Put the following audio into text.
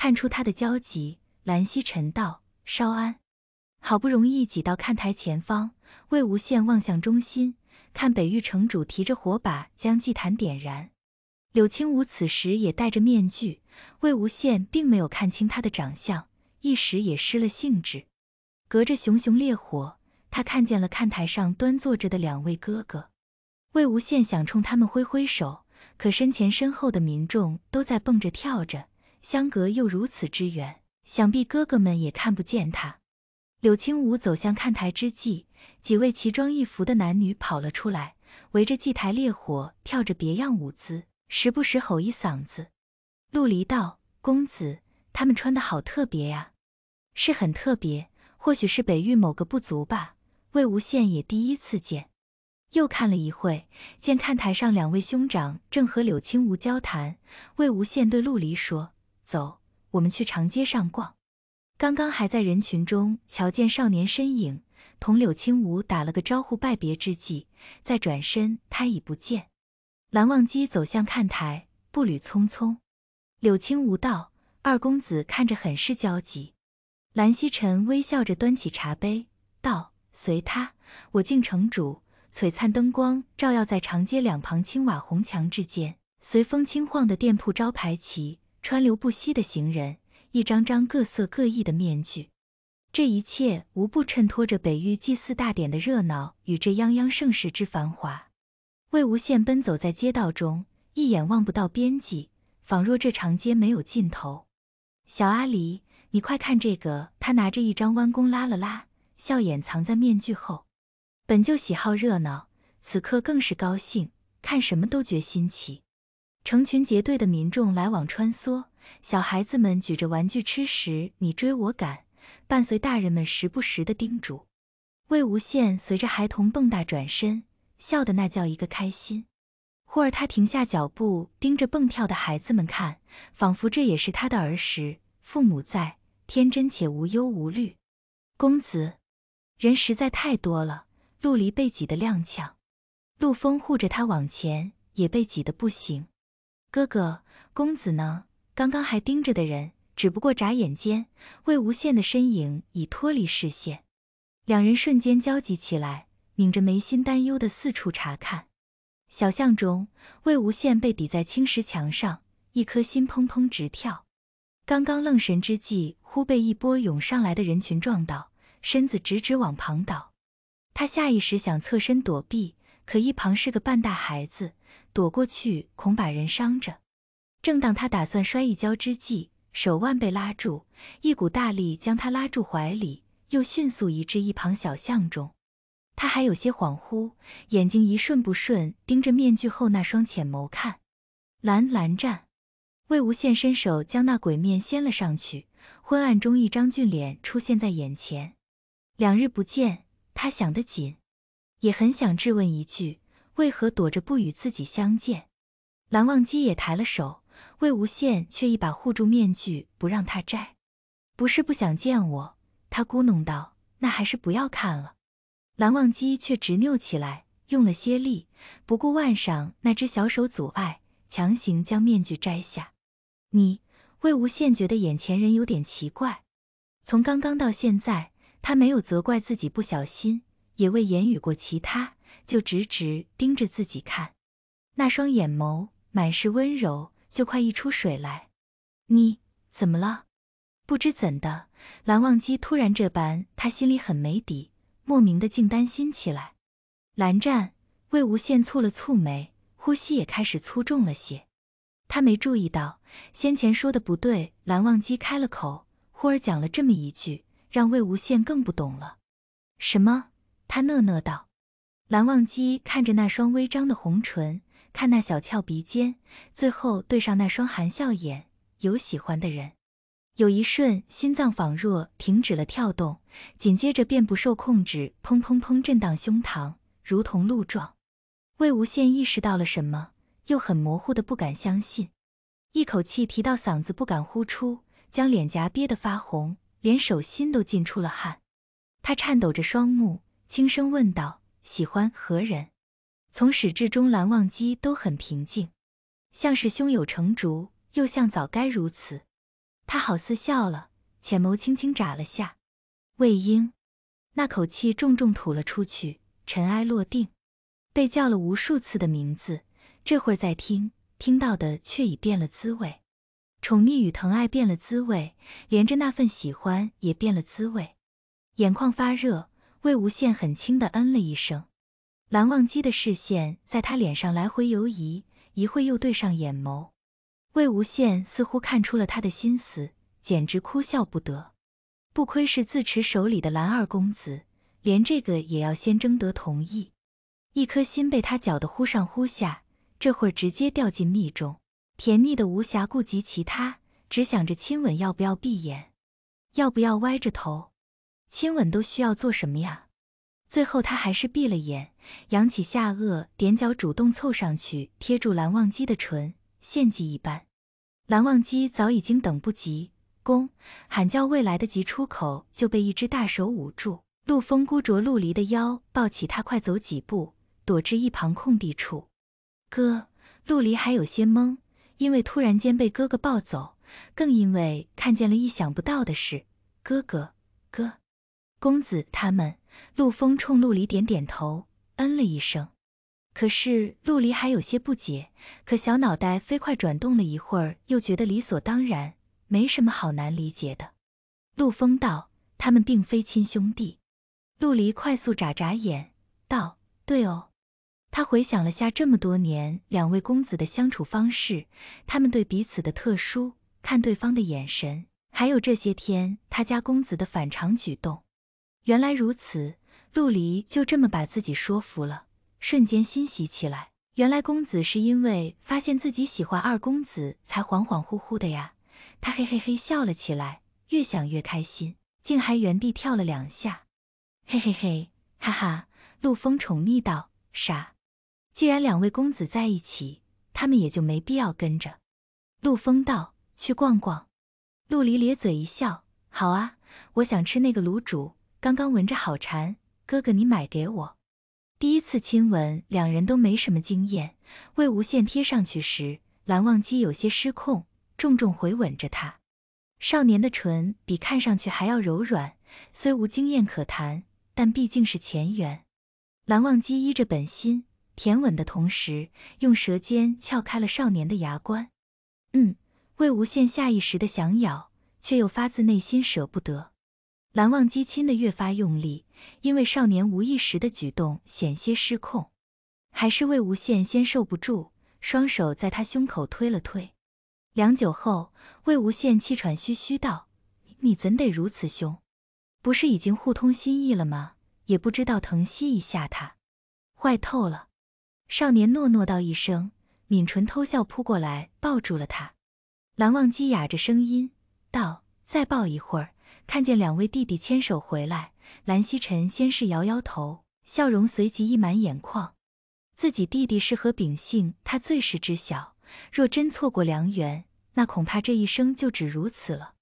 看出他的焦急，兰溪沉道：“稍安。”好不容易挤到看台前方，魏无羡望向中心，看北域城主提着火把将祭坛点燃。柳青舞此时也戴着面具，魏无羡并没有看清他的长相，一时也失了兴致。隔着熊熊烈火，他看见了看台上端坐着的两位哥哥。魏无羡想冲他们挥挥手，可身前身后的民众都在蹦着跳着。相隔又如此之远，想必哥哥们也看不见他。柳青舞走向看台之际，几位奇装异服的男女跑了出来，围着祭台烈火跳着别样舞姿，时不时吼一嗓子。陆离道：“公子，他们穿的好特别呀，是很特别，或许是北域某个部族吧。”魏无羡也第一次见。又看了一会，见看台上两位兄长正和柳青舞交谈，魏无羡对陆离说。走，我们去长街上逛。刚刚还在人群中瞧见少年身影，同柳青梧打了个招呼拜别之际，再转身他已不见。蓝忘机走向看台，步履匆匆。柳青梧道：“二公子看着很是焦急。”蓝曦臣微笑着端起茶杯道：“随他，我敬城主。”璀璨灯光照耀在长街两旁青瓦红墙之间，随风轻晃的店铺招牌旗。川流不息的行人，一张张各色各异的面具，这一切无不衬托着北域祭祀大典的热闹与这泱泱盛世之繁华。魏无羡奔走在街道中，一眼望不到边际，仿若这长街没有尽头。小阿离，你快看这个！他拿着一张弯弓拉了拉，笑眼藏在面具后。本就喜好热闹，此刻更是高兴，看什么都觉新奇。成群结队的民众来往穿梭，小孩子们举着玩具吃食，你追我赶，伴随大人们时不时的叮嘱。魏无羡随着孩童蹦跶转身，笑的那叫一个开心。忽而他停下脚步，盯着蹦跳的孩子们看，仿佛这也是他的儿时，父母在，天真且无忧无虑。公子，人实在太多了，陆离被挤得踉跄，陆风护着他往前，也被挤得不行。哥哥，公子呢？刚刚还盯着的人，只不过眨眼间，魏无羡的身影已脱离视线，两人瞬间焦急起来，拧着眉心，担忧的四处查看。小巷中，魏无羡被抵在青石墙上，一颗心砰砰直跳。刚刚愣神之际，忽被一波涌上来的人群撞倒，身子直直往旁倒。他下意识想侧身躲避，可一旁是个半大孩子。躲过去恐把人伤着。正当他打算摔一跤之际，手腕被拉住，一股大力将他拉住怀里，又迅速移至一旁小巷中。他还有些恍惚，眼睛一瞬不瞬盯着面具后那双浅眸看。蓝蓝湛，魏无羡伸手将那鬼面掀了上去，昏暗中一张俊脸出现在眼前。两日不见，他想得紧，也很想质问一句。为何躲着不与自己相见？蓝忘机也抬了手，魏无羡却一把护住面具，不让他摘。不是不想见我，他咕哝道：“那还是不要看了。”蓝忘机却执拗起来，用了些力，不顾腕上那只小手阻碍，强行将面具摘下。你，魏无羡觉得眼前人有点奇怪。从刚刚到现在，他没有责怪自己不小心，也未言语过其他。就直直盯着自己看，那双眼眸满是温柔，就快溢出水来。你怎么了？不知怎的，蓝忘机突然这般，他心里很没底，莫名的竟担心起来。蓝湛，魏无羡蹙了蹙眉，呼吸也开始粗重了些。他没注意到先前说的不对，蓝忘机开了口，忽而讲了这么一句，让魏无羡更不懂了。什么？他讷讷道。蓝忘机看着那双微张的红唇，看那小翘鼻尖，最后对上那双含笑眼，有喜欢的人，有一瞬心脏仿若停止了跳动，紧接着便不受控制砰砰砰震荡胸膛，如同鹿撞。魏无羡意识到了什么，又很模糊的不敢相信，一口气提到嗓子不敢呼出，将脸颊憋得发红，连手心都浸出了汗。他颤抖着双目，轻声问道。喜欢何人？从始至终，蓝忘机都很平静，像是胸有成竹，又像早该如此。他好似笑了，浅眸轻轻眨了下。魏婴，那口气重重吐了出去，尘埃落定。被叫了无数次的名字，这会儿再听，听到的却已变了滋味。宠溺与疼爱变了滋味，连着那份喜欢也变了滋味。眼眶发热。魏无羡很轻的嗯了一声，蓝忘机的视线在他脸上来回游移，一会又对上眼眸。魏无羡似乎看出了他的心思，简直哭笑不得。不愧是自持手里的蓝二公子，连这个也要先征得同意。一颗心被他搅得忽上忽下，这会儿直接掉进蜜中，甜腻的无暇顾及其他，只想着亲吻要不要闭眼，要不要歪着头。亲吻都需要做什么呀？最后他还是闭了眼，扬起下颚，踮脚主动凑上去，贴住蓝忘机的唇，献祭一般。蓝忘机早已经等不及，公喊叫未来得及出口，就被一只大手捂住。陆风箍着陆离的腰，抱起他快走几步，躲至一旁空地处。哥，陆离还有些懵，因为突然间被哥哥抱走，更因为看见了意想不到的事。哥哥，哥。公子他们，陆枫冲陆离点点头，嗯了一声。可是陆离还有些不解，可小脑袋飞快转动了一会儿，又觉得理所当然，没什么好难理解的。陆枫道：“他们并非亲兄弟。”陆离快速眨眨眼，道：“对哦。”他回想了下这么多年两位公子的相处方式，他们对彼此的特殊，看对方的眼神，还有这些天他家公子的反常举动。原来如此，陆离就这么把自己说服了，瞬间欣喜起来。原来公子是因为发现自己喜欢二公子，才恍恍惚惚的呀。他嘿嘿嘿笑了起来，越想越开心，竟还原地跳了两下。嘿嘿嘿，哈哈！陆风宠溺道：“傻，既然两位公子在一起，他们也就没必要跟着。”陆风道：“去逛逛。”陆离咧嘴一笑：“好啊，我想吃那个卤煮。”刚刚闻着好馋，哥哥你买给我。第一次亲吻，两人都没什么经验。魏无羡贴上去时，蓝忘机有些失控，重重回吻着他。少年的唇比看上去还要柔软，虽无经验可谈，但毕竟是前缘。蓝忘机依着本心，甜吻的同时，用舌尖撬开了少年的牙关。嗯，魏无羡下意识的想咬，却又发自内心舍不得。蓝忘机亲的越发用力，因为少年无意识的举动险些失控。还是魏无羡先受不住，双手在他胸口推了推。良久后，魏无羡气喘吁吁道：“你怎得如此凶？不是已经互通心意了吗？也不知道疼惜一下他，坏透了。”少年诺诺道一声，抿唇偷笑，扑过来抱住了他。蓝忘机哑着声音道：“再抱一会儿。”看见两位弟弟牵手回来，蓝曦臣先是摇摇头，笑容随即溢满眼眶。自己弟弟是何秉性，他最是知晓。若真错过良缘，那恐怕这一生就只如此了。